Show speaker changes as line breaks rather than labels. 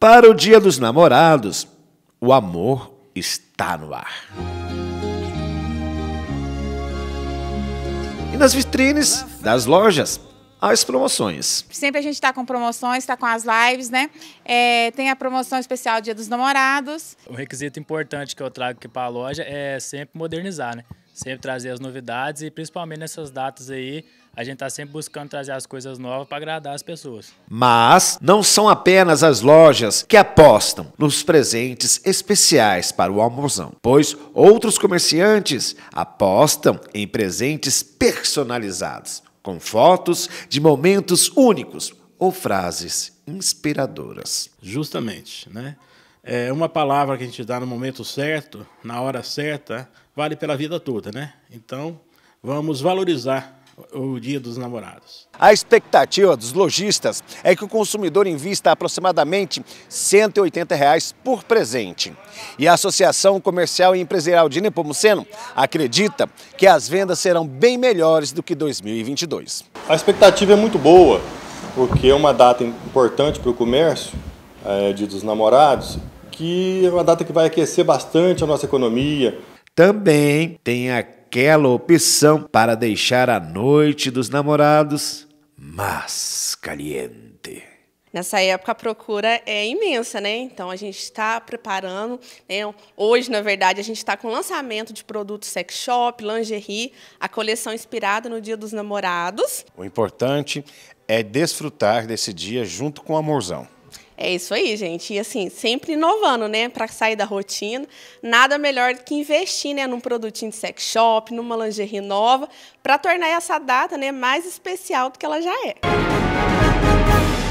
Para o Dia dos Namorados, o amor está no ar. E nas vitrines das lojas, as promoções.
Sempre a gente está com promoções, está com as lives, né? É, tem a promoção especial Dia dos Namorados.
O requisito importante que eu trago aqui para a loja é sempre modernizar, né? sempre trazer as novidades e principalmente nessas datas aí, a gente está sempre buscando trazer as coisas novas para agradar as pessoas. Mas não são apenas as lojas que apostam nos presentes especiais para o almozão, pois outros comerciantes apostam em presentes personalizados, com fotos de momentos únicos ou frases inspiradoras. Justamente, né? é, uma palavra que a gente dá no momento certo, na hora certa, vale pela vida toda, né? Então, vamos valorizar o Dia dos Namorados. A expectativa dos lojistas é que o consumidor invista aproximadamente R$ 180 reais por presente. E a Associação Comercial e Empresarial de Nepomuceno acredita que as vendas serão bem melhores do que 2022. A expectativa é muito boa, porque é uma data importante para o comércio, é, Dia dos Namorados, que é uma data que vai aquecer bastante a nossa economia. Também tem aquela opção para deixar a noite dos namorados mais caliente.
Nessa época a procura é imensa, né? Então a gente está preparando. Né? Hoje, na verdade, a gente está com lançamento de produtos sex shop, lingerie, a coleção inspirada no Dia dos Namorados.
O importante é desfrutar desse dia junto com o amorzão.
É isso aí, gente. E assim, sempre inovando, né? Para sair da rotina. Nada melhor do que investir, né, num produtinho de sex shop, numa lingerie nova, para tornar essa data, né, mais especial do que ela já é. Música